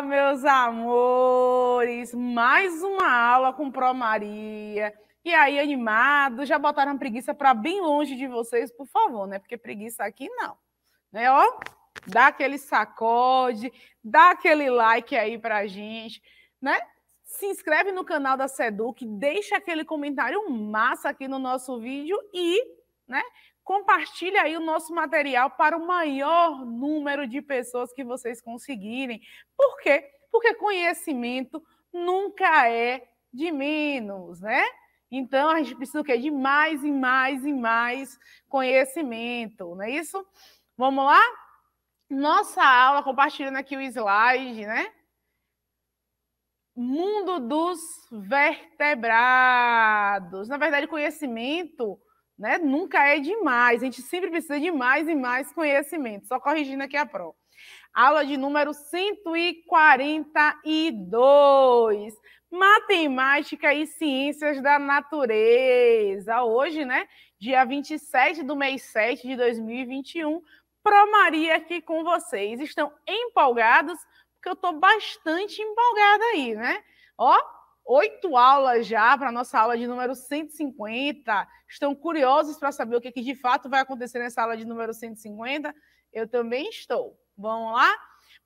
Olá, meus amores! Mais uma aula com Pro Maria. E aí, animado? Já botaram preguiça para bem longe de vocês, por favor, né? Porque preguiça aqui não. Né, ó? Dá aquele sacode, dá aquele like aí pra gente, né? Se inscreve no canal da Seduc, deixa aquele comentário massa aqui no nosso vídeo e, né? Compartilhe aí o nosso material para o maior número de pessoas que vocês conseguirem. Por quê? Porque conhecimento nunca é de menos, né? Então, a gente precisa o quê? De mais e mais e mais conhecimento, não é isso? Vamos lá? Nossa aula, compartilhando aqui o slide, né? Mundo dos vertebrados. Na verdade, conhecimento né? Nunca é demais, a gente sempre precisa de mais e mais conhecimento. Só corrigindo aqui a pro Aula de número 142, Matemática e Ciências da Natureza. Hoje, né, dia 27 do mês 7 de 2021, Pro Maria aqui com vocês. Estão empolgados? Porque eu estou bastante empolgada aí, né? Ó, oito aulas já para a nossa aula de número 150. Estão curiosos para saber o que, que de fato vai acontecer nessa aula de número 150? Eu também estou. Vamos lá?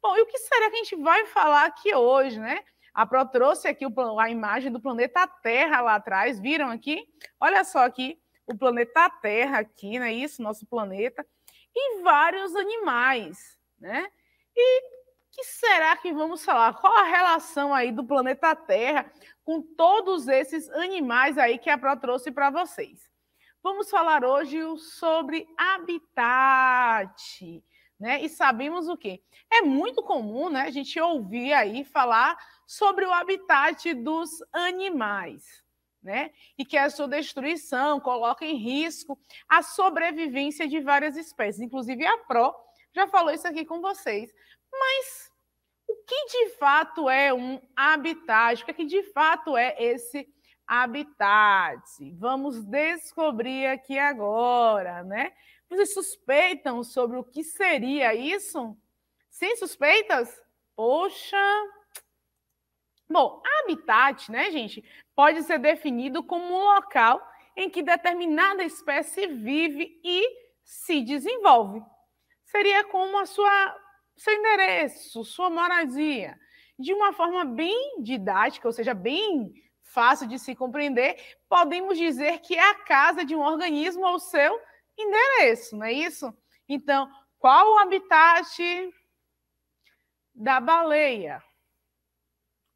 Bom, e o que será que a gente vai falar aqui hoje, né? A Pro trouxe aqui o, a imagem do planeta Terra lá atrás, viram aqui? Olha só aqui, o planeta Terra aqui, né? Isso, nosso planeta. E vários animais, né? E que será que vamos falar? Qual a relação aí do planeta Terra com todos esses animais aí que a Pro trouxe para vocês? Vamos falar hoje sobre habitat, né? E sabemos o quê? É muito comum, né, a gente ouvir aí falar sobre o habitat dos animais, né? E que a sua destruição coloca em risco a sobrevivência de várias espécies, inclusive a Pro já falou isso aqui com vocês. Mas o que de fato é um habitat? O que, é que de fato é esse habitat? Vamos descobrir aqui agora, né? Vocês suspeitam sobre o que seria isso? Sem suspeitas? Poxa! Bom, habitat, né, gente, pode ser definido como um local em que determinada espécie vive e se desenvolve. Seria como a sua seu endereço, sua moradia, de uma forma bem didática, ou seja, bem fácil de se compreender, podemos dizer que é a casa de um organismo ou seu endereço, não é isso? Então, qual o habitat da baleia?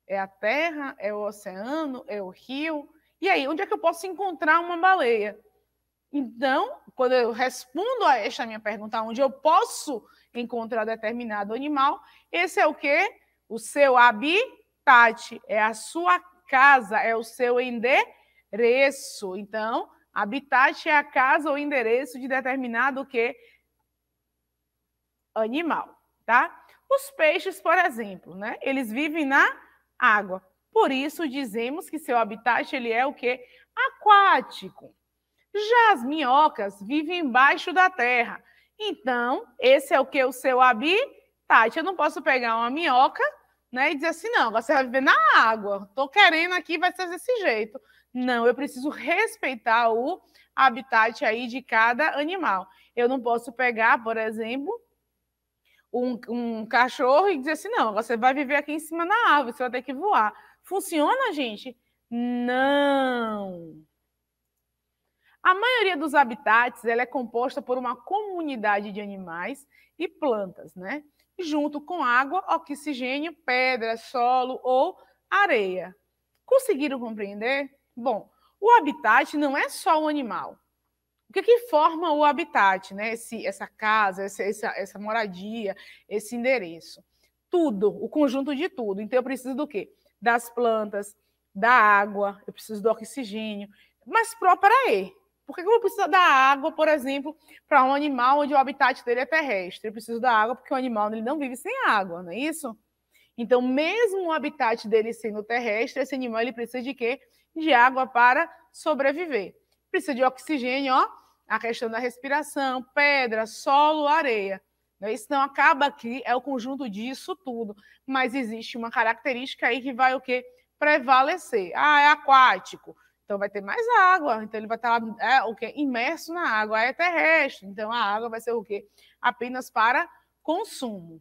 É a terra? É o oceano? É o rio? E aí, onde é que eu posso encontrar uma baleia? Então, quando eu respondo a esta minha pergunta, onde eu posso encontrar determinado animal. Esse é o quê? O seu habitat, é a sua casa, é o seu endereço. Então, habitat é a casa ou endereço de determinado que animal, tá? Os peixes, por exemplo, né? Eles vivem na água. Por isso dizemos que seu habitat ele é o que aquático. Já as minhocas vivem embaixo da terra. Então, esse é o que? O seu habitat. Tá, então eu não posso pegar uma minhoca né, e dizer assim, não, você vai viver na água. Tô querendo aqui, vai ser desse jeito. Não, eu preciso respeitar o habitat aí de cada animal. Eu não posso pegar, por exemplo, um, um cachorro e dizer assim, não, você vai viver aqui em cima na árvore, você vai ter que voar. Funciona, gente? Não. A maioria dos habitats ela é composta por uma comunidade de animais e plantas, né? junto com água, oxigênio, pedra, solo ou areia. Conseguiram compreender? Bom, o habitat não é só o animal. O que, que forma o habitat, né? Esse, essa casa, essa, essa, essa moradia, esse endereço? Tudo, o conjunto de tudo. Então, eu preciso do quê? Das plantas, da água, eu preciso do oxigênio, mas para E. Por que eu vou precisar da água, por exemplo, para um animal onde o habitat dele é terrestre? Eu preciso da água porque o animal ele não vive sem água, não é isso? Então, mesmo o habitat dele sendo terrestre, esse animal ele precisa de quê? De água para sobreviver. Precisa de oxigênio, ó, a questão da respiração, pedra, solo, areia. É isso não acaba aqui, é o conjunto disso tudo. Mas existe uma característica aí que vai o quê? Prevalecer. Ah, é aquático. Então vai ter mais água, então ele vai estar é, o quê? imerso na água, é terrestre, então a água vai ser o quê? Apenas para consumo.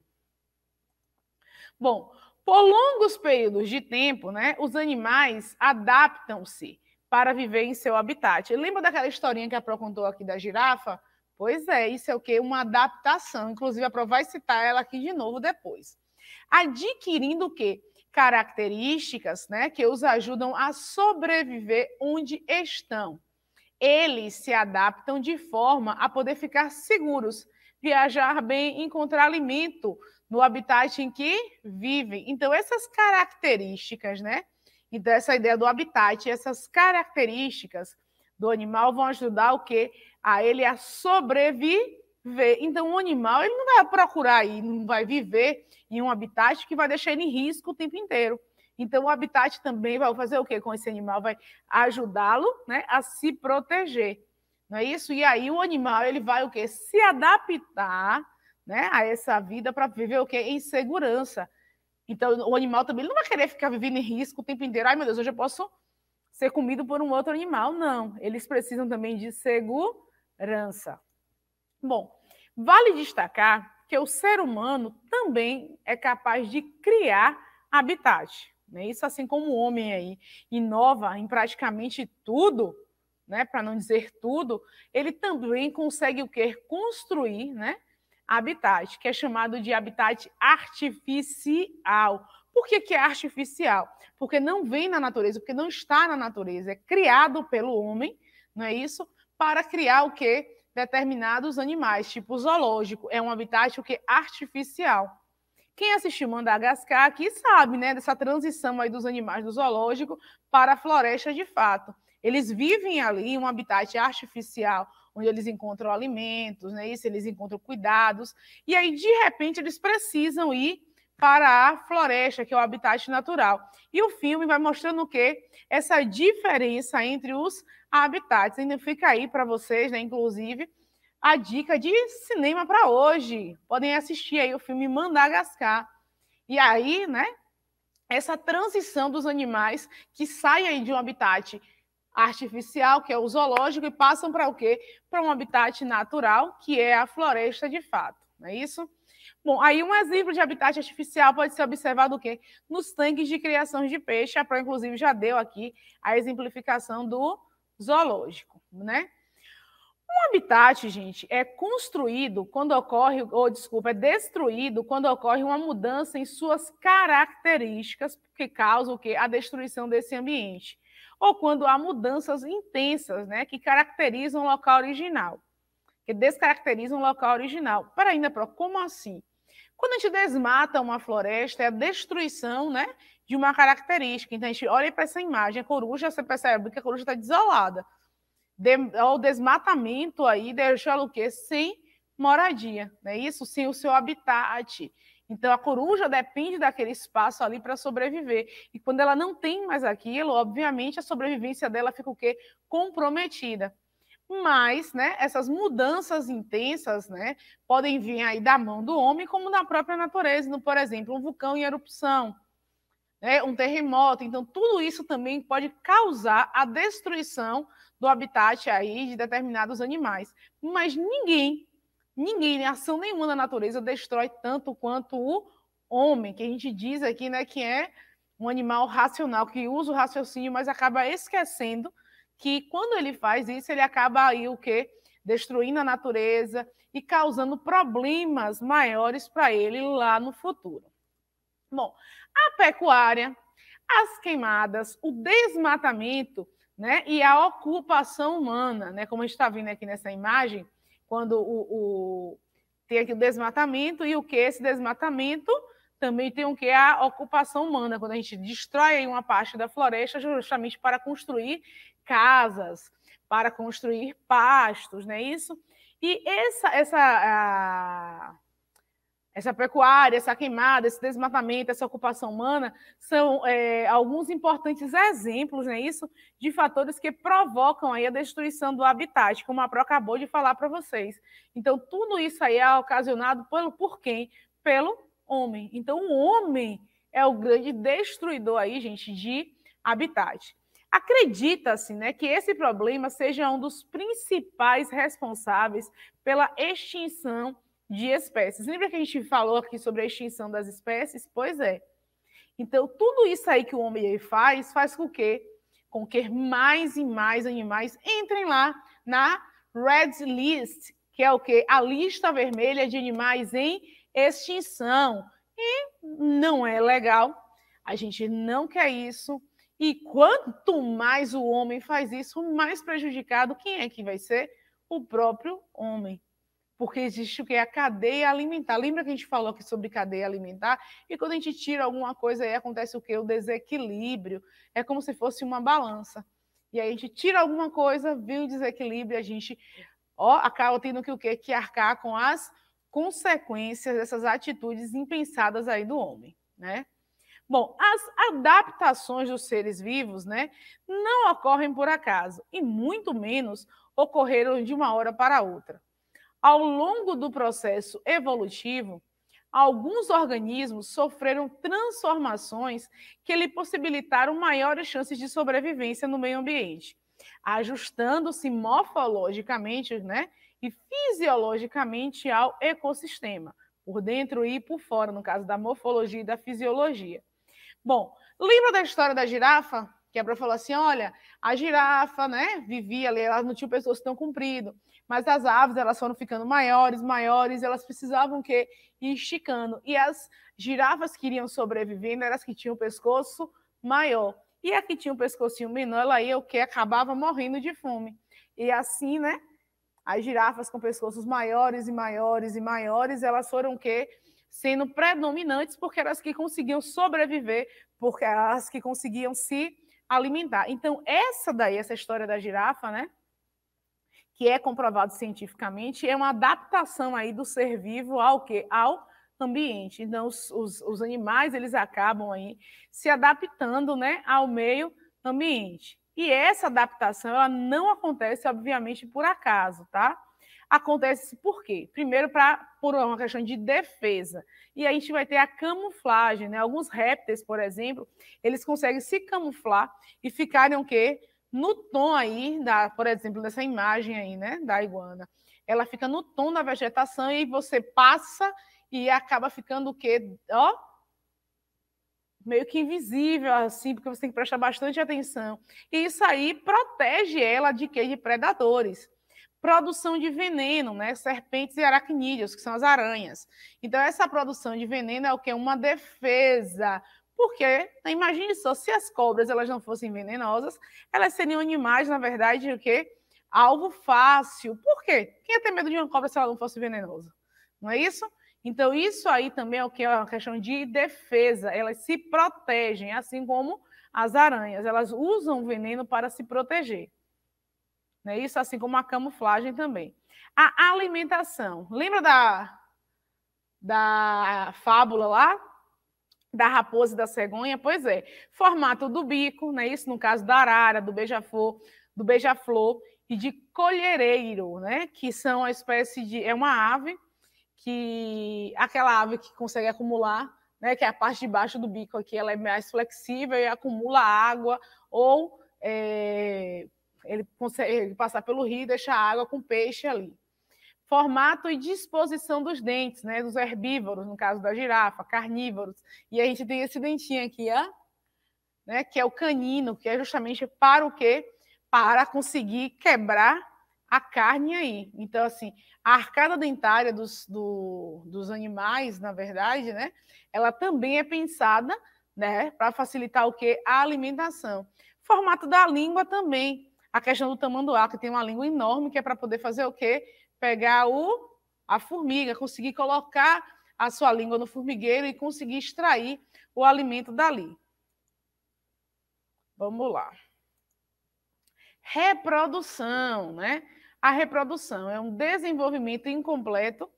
Bom, por longos períodos de tempo, né, os animais adaptam-se para viver em seu habitat. Lembra daquela historinha que a Pro contou aqui da girafa? Pois é, isso é o quê? Uma adaptação. Inclusive, a Pro vai citar ela aqui de novo depois. Adquirindo o quê? características né, que os ajudam a sobreviver onde estão. Eles se adaptam de forma a poder ficar seguros, viajar bem, encontrar alimento no habitat em que vivem. Então, essas características, né? Então, essa ideia do habitat, essas características do animal vão ajudar o quê? A ele a sobreviver ver. Então, o animal ele não vai procurar e não vai viver em um habitat que vai deixar ele em risco o tempo inteiro. Então, o habitat também vai fazer o quê com esse animal? Vai ajudá-lo né, a se proteger. Não é isso? E aí o animal ele vai o quê? Se adaptar né, a essa vida para viver o quê? Em segurança. Então, o animal também não vai querer ficar vivendo em risco o tempo inteiro. Ai, meu Deus, hoje eu posso ser comido por um outro animal. Não, eles precisam também de segurança. Bom, Vale destacar que o ser humano também é capaz de criar habitat. Né? Isso assim como o homem aí inova em praticamente tudo, né? para não dizer tudo, ele também consegue o quê? Construir né? habitat, que é chamado de habitat artificial. Por que, que é artificial? Porque não vem na natureza, porque não está na natureza, é criado pelo homem, não é isso? Para criar o quê? determinados animais, tipo zoológico. É um habitat o que artificial. Quem assistiu Madagascar aqui sabe, né, dessa transição aí dos animais do zoológico para a floresta de fato. Eles vivem ali um habitat artificial, onde eles encontram alimentos, né, isso, eles encontram cuidados, e aí de repente eles precisam ir para a floresta, que é o habitat natural. E o filme vai mostrando o quê? Essa diferença entre os habitats. Ainda fica aí para vocês, né, inclusive, a dica de cinema para hoje. Podem assistir aí o filme Madagascar. E aí, né, essa transição dos animais que saem de um habitat artificial, que é o zoológico, e passam para o quê? Para um habitat natural, que é a floresta de fato. Não é isso? Bom, aí um exemplo de habitat artificial pode ser observado o quê? Nos tanques de criação de peixe. A Pro, inclusive, já deu aqui a exemplificação do zoológico, né? Um habitat, gente, é construído quando ocorre, ou desculpa, é destruído quando ocorre uma mudança em suas características que causa o quê? A destruição desse ambiente. Ou quando há mudanças intensas, né, que caracterizam o local original, que descaracterizam o local original. Para ainda, Pro, como assim? Quando a gente desmata uma floresta, é a destruição né, de uma característica. Então, a gente olha para essa imagem, a coruja, você percebe que a coruja está desolada. De, é o desmatamento aí deixou ela o quê? Sem moradia, né? isso? Sem o seu habitat. Então, a coruja depende daquele espaço ali para sobreviver. E quando ela não tem mais aquilo, obviamente, a sobrevivência dela fica o quê? Comprometida mas né, essas mudanças intensas né, podem vir aí da mão do homem, como da própria natureza, no, por exemplo, um vulcão em erupção, né, um terremoto. Então, tudo isso também pode causar a destruição do habitat aí de determinados animais. Mas ninguém, ninguém, né, ação nenhuma da natureza destrói tanto quanto o homem, que a gente diz aqui né, que é um animal racional, que usa o raciocínio, mas acaba esquecendo que quando ele faz isso, ele acaba aí o quê? Destruindo a natureza e causando problemas maiores para ele lá no futuro. Bom, a pecuária, as queimadas, o desmatamento né, e a ocupação humana, né, como a gente está vendo aqui nessa imagem, quando o, o, tem aqui o desmatamento e o que esse desmatamento também tem o que a ocupação humana, quando a gente destrói uma parte da floresta justamente para construir casas, para construir pastos, não é isso? E essa, essa, a, essa pecuária, essa queimada, esse desmatamento, essa ocupação humana são é, alguns importantes exemplos, não é isso? De fatores que provocam aí a destruição do habitat, como a Pro acabou de falar para vocês. Então, tudo isso aí é ocasionado pelo, por quem? Pelo homem. Então, o homem é o grande destruidor aí, gente, de habitat. Acredita-se assim, né, que esse problema seja um dos principais responsáveis pela extinção de espécies. Lembra que a gente falou aqui sobre a extinção das espécies? Pois é. Então, tudo isso aí que o homem faz, faz com que, com que mais e mais animais entrem lá na Red List, que é o que? A lista vermelha de animais em extinção. E não é legal, a gente não quer isso, e quanto mais o homem faz isso, mais prejudicado quem é que vai ser? O próprio homem. Porque existe o que é a cadeia alimentar. Lembra que a gente falou aqui sobre cadeia alimentar? E quando a gente tira alguma coisa aí acontece o que? O desequilíbrio. É como se fosse uma balança. E aí a gente tira alguma coisa, vem o desequilíbrio, a gente ó, acaba tendo que o quê? Que arcar com as consequências dessas atitudes impensadas aí do homem, né? Bom, as adaptações dos seres vivos né, não ocorrem por acaso, e muito menos ocorreram de uma hora para outra. Ao longo do processo evolutivo, alguns organismos sofreram transformações que lhe possibilitaram maiores chances de sobrevivência no meio ambiente, ajustando-se morfologicamente né, e fisiologicamente ao ecossistema, por dentro e por fora, no caso da morfologia e da fisiologia. Bom, lembra da história da girafa? Que a Bra falou assim: olha, a girafa, né, vivia ali, ela não o pescoço tão comprido, mas as aves, elas foram ficando maiores, maiores, elas precisavam que ir esticando. E as girafas que iriam sobrevivendo eram as que tinham o pescoço maior. E a que tinha um pescocinho menor, ela ia o que? Acabava morrendo de fome. E assim, né? As girafas com pescoços maiores e maiores e maiores, elas foram o quê? sendo predominantes porque eram as que conseguiam sobreviver, porque eram as que conseguiam se alimentar. Então, essa daí, essa história da girafa, né? Que é comprovado cientificamente, é uma adaptação aí do ser vivo ao quê? Ao ambiente. Então, os, os, os animais, eles acabam aí se adaptando, né? Ao meio ambiente. E essa adaptação, ela não acontece, obviamente, por acaso, tá? Acontece por quê? Primeiro, pra, por uma questão de defesa. E aí a gente vai ter a camuflagem, né? Alguns répteis, por exemplo, eles conseguem se camuflar e ficarem o quê? No tom aí, da, por exemplo, dessa imagem aí, né? Da iguana. Ela fica no tom da vegetação e você passa e acaba ficando o quê? Ó, meio que invisível, assim, porque você tem que prestar bastante atenção. E isso aí protege ela de quê? De predadores produção de veneno, né? Serpentes e aracnídeos, que são as aranhas. Então, essa produção de veneno é o que? Uma defesa. Porque, né, imagine só, se as cobras elas não fossem venenosas, elas seriam animais, na verdade, o quê? Alvo fácil. Por quê? Quem ia ter medo de uma cobra se ela não fosse venenosa? Não é isso? Então, isso aí também é o que é uma questão de defesa. Elas se protegem, assim como as aranhas. Elas usam o veneno para se proteger é Isso assim como a camuflagem também. A alimentação. Lembra da, da fábula lá? Da raposa e da cegonha? Pois é. Formato do bico, né? isso no caso da arara, do beija-flor, do beija-flor e de colhereiro, né? Que são a espécie de. É uma ave que. aquela ave que consegue acumular, né? Que é a parte de baixo do bico aqui, ela é mais flexível e acumula água ou é, ele consegue passar pelo rio, deixar a água com peixe ali. Formato e disposição dos dentes, né? Dos herbívoros, no caso da girafa, carnívoros. E a gente tem esse dentinho aqui, ó, né? que é o canino, que é justamente para o quê? Para conseguir quebrar a carne aí. Então, assim, a arcada dentária dos, do, dos animais, na verdade, né? Ela também é pensada né, para facilitar o que? A alimentação. Formato da língua também a questão do tamanduá, que tem uma língua enorme, que é para poder fazer o quê? Pegar o, a formiga, conseguir colocar a sua língua no formigueiro e conseguir extrair o alimento dali. Vamos lá. Reprodução, né? A reprodução é um desenvolvimento incompleto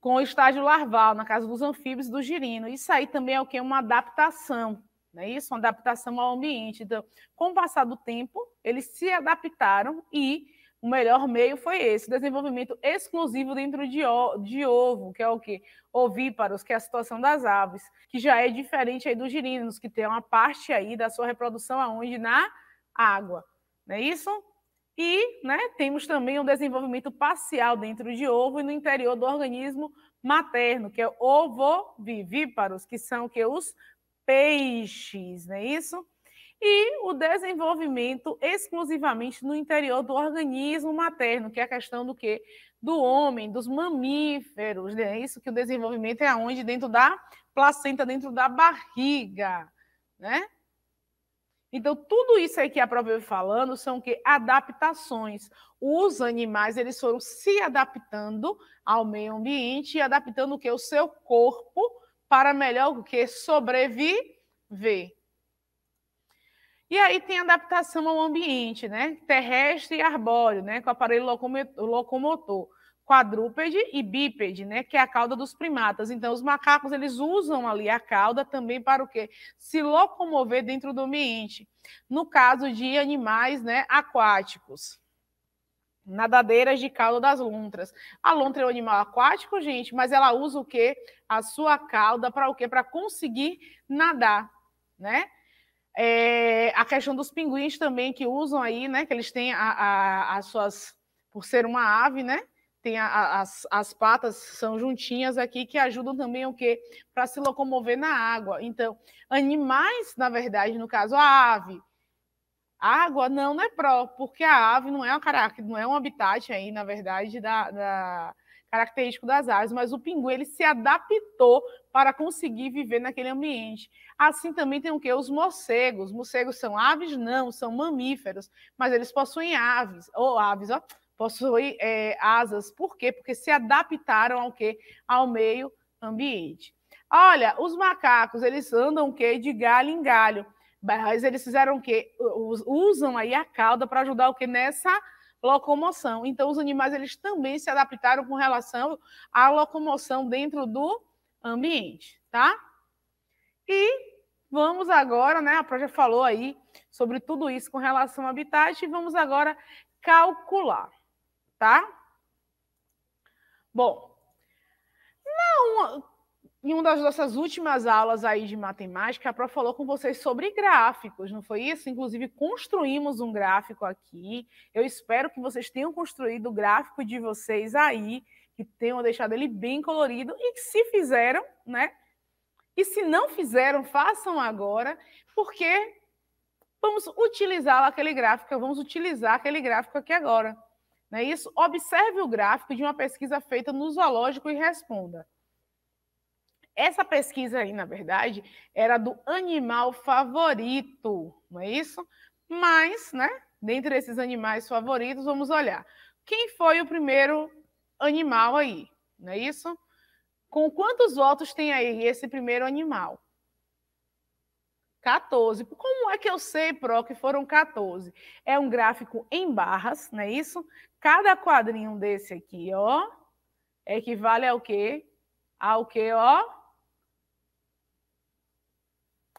com o estágio larval, na casa dos anfíbios do girino. Isso aí também é o que? Uma adaptação é Isso, uma adaptação ao ambiente. Então, com o passar do tempo, eles se adaptaram e o melhor meio foi esse, desenvolvimento exclusivo dentro de, de ovo, que é o que? Ovíparos, que é a situação das aves, que já é diferente aí dos girinos, que tem uma parte aí da sua reprodução aonde? Na água, não é isso? E né, temos também um desenvolvimento parcial dentro de ovo e no interior do organismo materno, que é ovovivíparos, que são que os peixes, não é isso? E o desenvolvimento exclusivamente no interior do organismo materno, que é a questão do que do homem, dos mamíferos, né? Isso que o desenvolvimento é aonde dentro da placenta, dentro da barriga, né? Então, tudo isso aí que a prova falando são que adaptações. Os animais, eles foram se adaptando ao meio ambiente e adaptando o que o seu corpo para melhor o que? Sobreviver. E aí tem adaptação ao ambiente, né? Terrestre e arbóreo, né? Com aparelho locomotor, quadrúpede e bípede, né? Que é a cauda dos primatas. Então, os macacos eles usam ali a cauda também para o quê? Se locomover dentro do ambiente. No caso de animais, né? Aquáticos. Nadadeiras de cauda das lontras. A lontra é um animal aquático, gente, mas ela usa o quê? A sua cauda para o quê? Para conseguir nadar, né? É, a questão dos pinguins também que usam aí, né? Que eles têm a, a, as suas, por ser uma ave, né? Tem a, as, as patas são juntinhas aqui que ajudam também o quê? Para se locomover na água. Então, animais, na verdade, no caso a ave, Água não, não é pró, porque a ave não é, um, não é um habitat aí, na verdade, da, da característico das aves, mas o pinguim ele se adaptou para conseguir viver naquele ambiente. Assim também tem o que os morcegos. Morcegos são aves? Não, são mamíferos, mas eles possuem aves ou aves, ó, possuem é, asas. Por quê? Porque se adaptaram ao que ao meio ambiente. Olha, os macacos eles andam o que de galho em galho. Mas eles fizeram o quê? Usam aí a cauda para ajudar o que nessa locomoção. Então, os animais eles também se adaptaram com relação à locomoção dentro do ambiente, tá? E vamos agora, né? A Pro já falou aí sobre tudo isso com relação ao habitat e vamos agora calcular, tá? Bom, não, em uma das nossas últimas aulas aí de matemática, a Pro falou com vocês sobre gráficos, não foi isso? Inclusive, construímos um gráfico aqui. Eu espero que vocês tenham construído o gráfico de vocês aí, que tenham deixado ele bem colorido. E se fizeram, né? E se não fizeram, façam agora, porque vamos utilizar aquele gráfico, vamos utilizar aquele gráfico aqui agora. Não é isso? Observe o gráfico de uma pesquisa feita no zoológico e responda. Essa pesquisa aí, na verdade, era do animal favorito, não é isso? Mas, né, dentre esses animais favoritos, vamos olhar. Quem foi o primeiro animal aí? Não é isso? Com quantos votos tem aí esse primeiro animal? 14. Como é que eu sei, Pro, que foram 14? É um gráfico em barras, não é isso? Cada quadrinho desse aqui, ó, equivale ao quê? Ao quê, ó?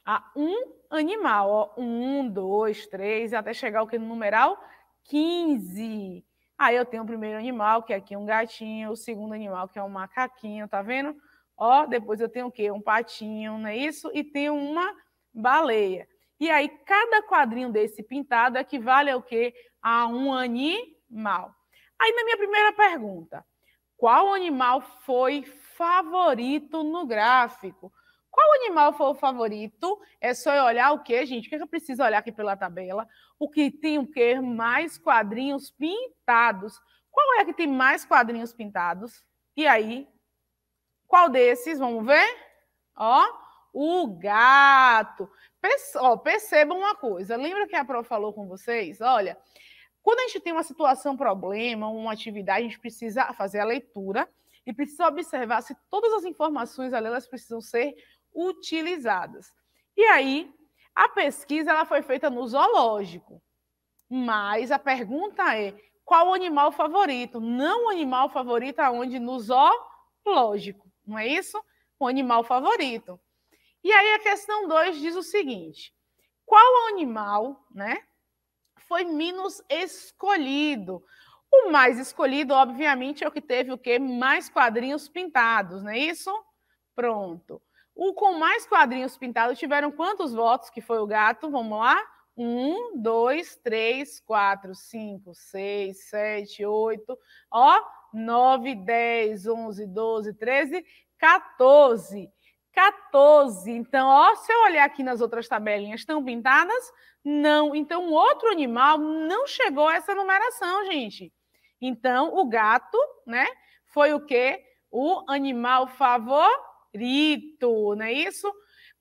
a um animal. Ó, um, dois, três, até chegar o que no numeral 15. Aí eu tenho o primeiro animal, que é aqui é um gatinho, o segundo animal, que é um macaquinho, tá vendo? Ó, depois eu tenho o quê? Um patinho, não é isso? E tenho uma baleia. E aí, cada quadrinho desse pintado equivale ao quê? A um animal. Aí, na minha primeira pergunta, qual animal foi favorito no gráfico? Qual animal foi o favorito? É só eu olhar o quê, gente? O que, eu preciso olhar aqui pela tabela? O que tem o quê? Mais quadrinhos pintados. Qual é que tem mais quadrinhos pintados? E aí? Qual desses? Vamos ver? Ó, o gato. Perce ó, percebam uma coisa. Lembra que a Prof falou com vocês? Olha, quando a gente tem uma situação, problema, uma atividade, a gente precisa fazer a leitura e precisa observar se todas as informações ali elas precisam ser utilizadas. E aí, a pesquisa ela foi feita no zoológico, mas a pergunta é qual o animal favorito? Não o animal favorito aonde no zoológico, não é isso? O animal favorito. E aí a questão 2 diz o seguinte: qual animal, né, foi menos escolhido? O mais escolhido, obviamente, é o que teve o quê? Mais quadrinhos pintados, não é isso? Pronto. O com mais quadrinhos pintados tiveram quantos votos? Que foi o gato? Vamos lá? Um, dois, três, quatro, cinco, seis, sete, oito, ó, nove, dez, onze, doze, treze, quatorze. 14. Então, ó, se eu olhar aqui nas outras tabelinhas, estão pintadas? Não. Então, outro animal não chegou a essa numeração, gente. Então, o gato, né, foi o quê? O animal favor cabrito, não é isso?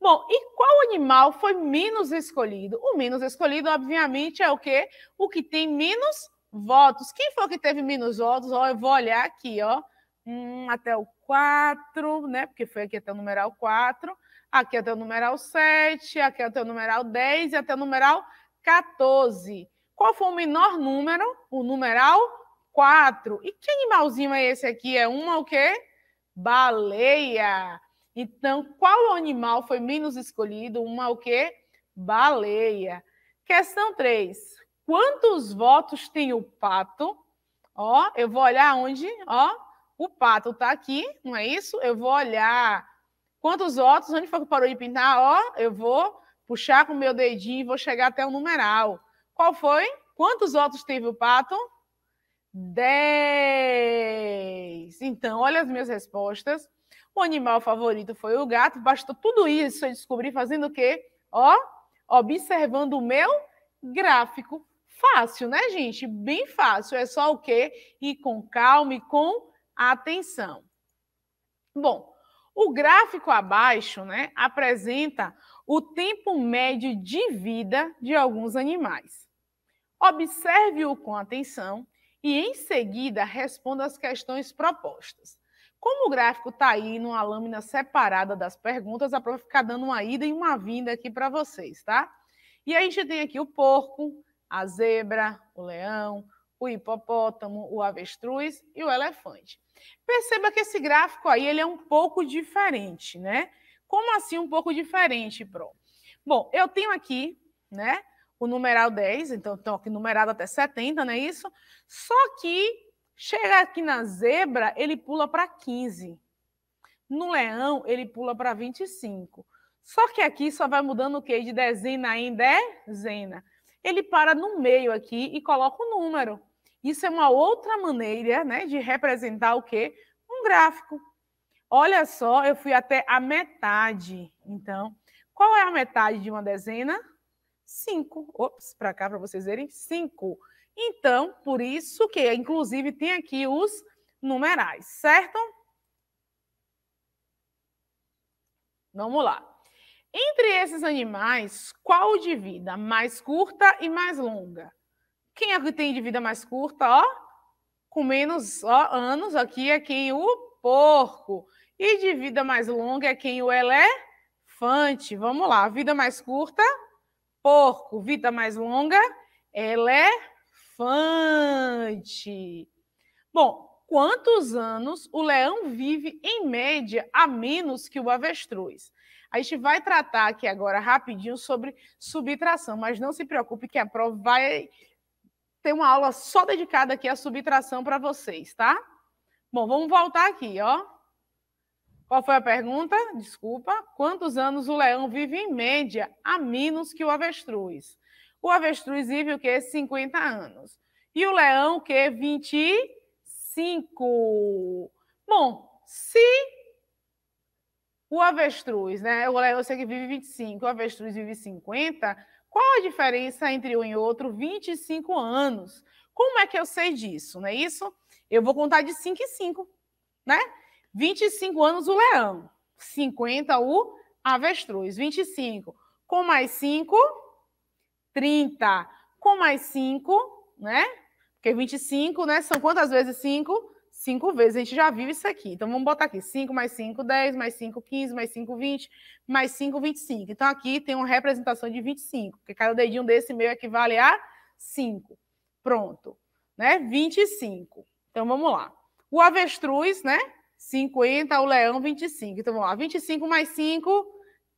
Bom, e qual animal foi menos escolhido? O menos escolhido, obviamente, é o quê? O que tem menos votos. Quem foi que teve menos votos? Ó, eu vou olhar aqui, ó. Um, até o 4, né? Porque foi aqui até o numeral 4, aqui até o numeral 7, aqui até o numeral 10 e até o numeral 14. Qual foi o menor número? O numeral 4. E que animalzinho é esse aqui? É uma o quê? Baleia. Então, qual animal foi menos escolhido? Uma o quê? Baleia. Questão 3. Quantos votos tem o pato? Ó, eu vou olhar onde? Ó, o pato está aqui, não é isso? Eu vou olhar quantos votos, onde foi que parou de pintar? Ó, eu vou puxar com o meu dedinho e vou chegar até o numeral. Qual foi? Quantos votos teve o pato? 10. Então, olha as minhas respostas. O animal favorito foi o gato. Bastou tudo isso eu descobri fazendo o quê? Ó, observando o meu gráfico. Fácil, né, gente? Bem fácil. É só o quê? Ir com calma e com atenção. Bom, o gráfico abaixo né, apresenta o tempo médio de vida de alguns animais. Observe-o com atenção e, em seguida, responda as questões propostas. Como o gráfico está aí numa lâmina separada das perguntas, a prova ficar dando uma ida e uma vinda aqui para vocês, tá? E a gente tem aqui o porco, a zebra, o leão, o hipopótamo, o avestruz e o elefante. Perceba que esse gráfico aí ele é um pouco diferente, né? Como assim um pouco diferente, Pro? Bom, eu tenho aqui, né, o numeral 10, então estou aqui numerado até 70, não é isso? Só que Chega aqui na zebra, ele pula para 15. No leão, ele pula para 25. Só que aqui só vai mudando o quê? De dezena em dezena. Ele para no meio aqui e coloca o um número. Isso é uma outra maneira né, de representar o quê? Um gráfico. Olha só, eu fui até a metade. Então, qual é a metade de uma dezena? Cinco. Ops, para cá, para vocês verem. 5. Cinco. Então, por isso que, inclusive, tem aqui os numerais, certo? Vamos lá. Entre esses animais, qual de vida mais curta e mais longa? Quem é que tem de vida mais curta, ó? Com menos ó, anos aqui é quem o porco. E de vida mais longa é quem o elefante. Vamos lá, vida mais curta, porco. Vida mais longa, elefante elefante. Bom, quantos anos o leão vive, em média, a menos que o avestruz? A gente vai tratar aqui agora rapidinho sobre subtração, mas não se preocupe que a prova vai ter uma aula só dedicada aqui à subtração para vocês, tá? Bom, vamos voltar aqui, ó. Qual foi a pergunta? Desculpa. Quantos anos o leão vive em média a menos que o avestruz? o avestruz híbrido, que é 50 anos. E o leão, que é 25. Bom, se o avestruz, né? O leão eu sei que vive 25, o avestruz vive 50. Qual a diferença entre um e outro? 25 anos. Como é que eu sei disso, não é isso? Eu vou contar de 5 em 5, né? 25 anos o leão, 50 o avestruz, 25 com mais 5, 30 com mais 5, né? Porque 25, né? São quantas vezes 5? 5 vezes. A gente já viu isso aqui. Então, vamos botar aqui 5 mais 5, 10, mais 5, 15, mais 5, 20, mais 5, 25. Então, aqui tem uma representação de 25, porque cada dedinho desse meio equivale a 5. Pronto. Né? 25. Então, vamos lá. O avestruz, né? 50, o leão, 25. Então, vamos lá. 25 mais 5,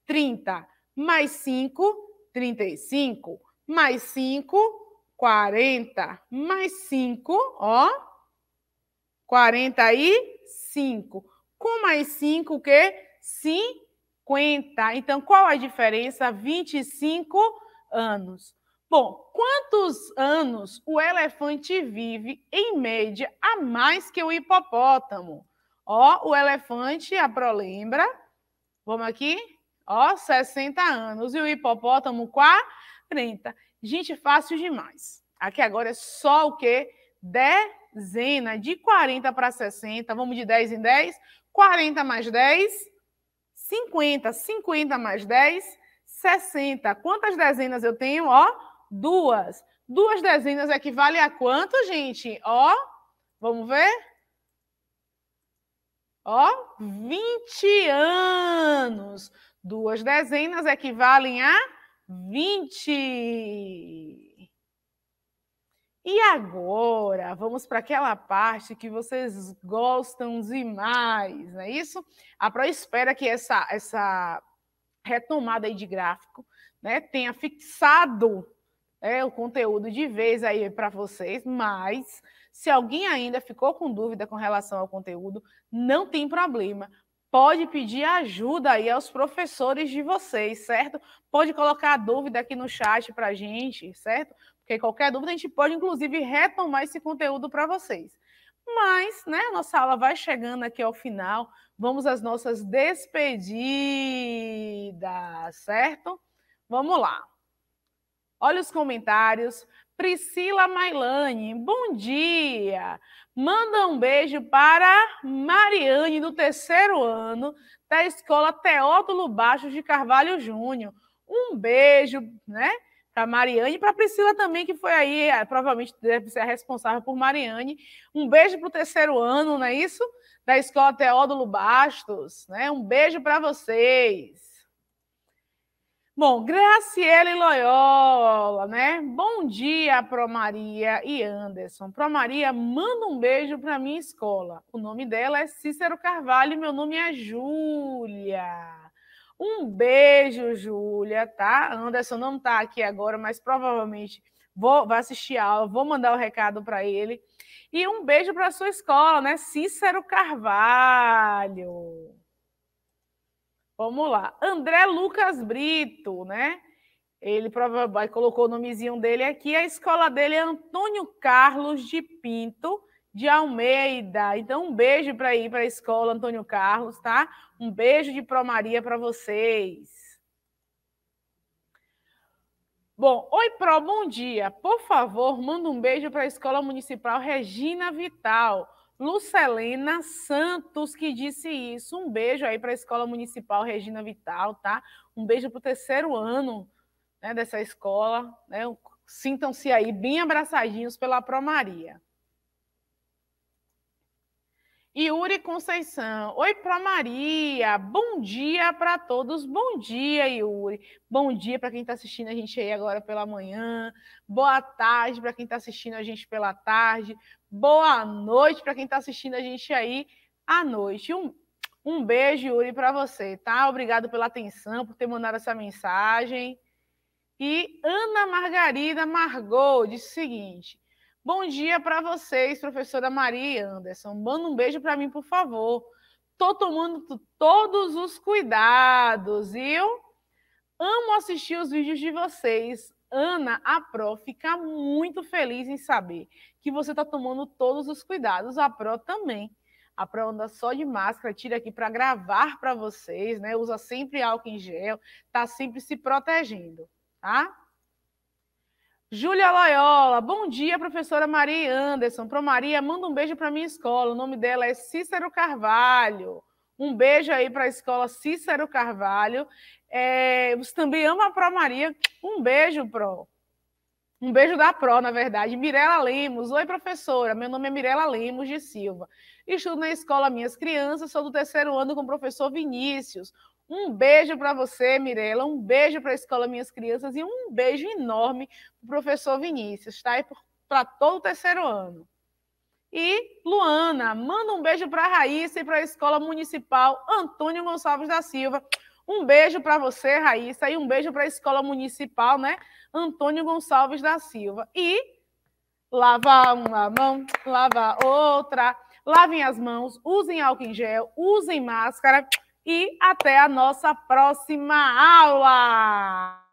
30. Mais 5, 35 mais 5, 40. Mais 5, ó. 45. Com mais 5, o quê? 50. Então, qual a diferença? 25 anos. Bom, quantos anos o elefante vive, em média, a mais que o hipopótamo? Ó, o elefante, a prolembra, vamos aqui, ó, 60 anos. E o hipopótamo, 40. 40. Gente, fácil demais. Aqui agora é só o quê? Dezena, de 40 para 60. Vamos de 10 em 10. 40 mais 10, 50. 50 mais 10, 60. Quantas dezenas eu tenho? Ó, duas. Duas dezenas equivale a quanto, gente? Ó, vamos ver? Ó, 20 anos. Duas dezenas equivalem a 20. E agora, vamos para aquela parte que vocês gostam demais, não é isso? A Pro espera que essa, essa retomada aí de gráfico né, tenha fixado é, o conteúdo de vez aí para vocês, mas se alguém ainda ficou com dúvida com relação ao conteúdo, não tem problema pode pedir ajuda aí aos professores de vocês, certo? Pode colocar a dúvida aqui no chat para a gente, certo? Porque qualquer dúvida a gente pode, inclusive, retomar esse conteúdo para vocês. Mas, né, a nossa aula vai chegando aqui ao final. Vamos às nossas despedidas, certo? Vamos lá. Olha os comentários. Priscila Mailane, bom dia. Manda um beijo para Mariane, do terceiro ano, da Escola Teódulo Bastos de Carvalho Júnior. Um beijo, né? Para Mariane e para Priscila também, que foi aí, eh, provavelmente deve ser a responsável por Mariane. Um beijo para o terceiro ano, não é isso? Da Escola Teódulo Bastos, né? Um beijo para vocês. Bom, Graciele Loyola, né? Bom dia, Pro Maria e Anderson. Pro Maria, manda um beijo para minha escola. O nome dela é Cícero Carvalho e meu nome é Júlia. Um beijo, Júlia, tá? Anderson não está aqui agora, mas provavelmente vou, vai assistir a aula, vou mandar o um recado para ele. E um beijo para sua escola, né? Cícero Carvalho. Vamos lá. André Lucas Brito, né? Ele provavelmente colocou o nomezinho dele aqui. A escola dele é Antônio Carlos de Pinto de Almeida. Então, um beijo para ir para a escola Antônio Carlos, tá? Um beijo de Promaria para vocês. Bom, oi Pro, bom dia. Por favor, manda um beijo para a Escola Municipal Regina Vital. Lucelena Santos que disse isso. Um beijo aí para a Escola Municipal Regina Vital, tá? Um beijo para o terceiro ano né, dessa escola. Né? Sintam-se aí bem abraçadinhos pela Promaria. Yuri Conceição. Oi, Pro Maria. Bom dia para todos. Bom dia, Yuri. Bom dia para quem está assistindo a gente aí agora pela manhã. Boa tarde para quem está assistindo a gente pela tarde. Boa noite para quem está assistindo a gente aí à noite. Um, um beijo, Yuri, para você, tá? Obrigado pela atenção, por ter mandado essa mensagem. E Ana Margarida Margot disse o seguinte: Bom dia para vocês, professora Maria Anderson. Manda um beijo para mim, por favor. Tô tomando todos os cuidados, viu? Amo assistir os vídeos de vocês. Ana, a Pro, fica muito feliz em saber que você está tomando todos os cuidados. A Pro também. A Pro anda só de máscara, tira aqui para gravar para vocês, né? Usa sempre álcool em gel, tá sempre se protegendo, tá? Júlia Loyola, bom dia, professora Maria Anderson. Pro Maria, manda um beijo para minha escola. O nome dela é Cícero Carvalho. Um beijo aí para a escola Cícero Carvalho. É, você também ama a Pro Maria. Um beijo, Pro. Um beijo da Pro, na verdade. Mirela Lemos. Oi, professora. Meu nome é Mirela Lemos de Silva. Estudo na escola Minhas Crianças, sou do terceiro ano com o professor Vinícius. Um beijo para você, Mirela. Um beijo para a escola Minhas Crianças e um beijo enorme para o professor Vinícius, tá? E para todo o terceiro ano. E Luana, manda um beijo para a Raíssa e para a Escola Municipal Antônio Gonçalves da Silva. Um beijo para você, Raíssa, e um beijo para a Escola Municipal, né? Antônio Gonçalves da Silva. E lavar uma mão, a outra, lavem as mãos, usem álcool em gel, usem máscara e até a nossa próxima aula!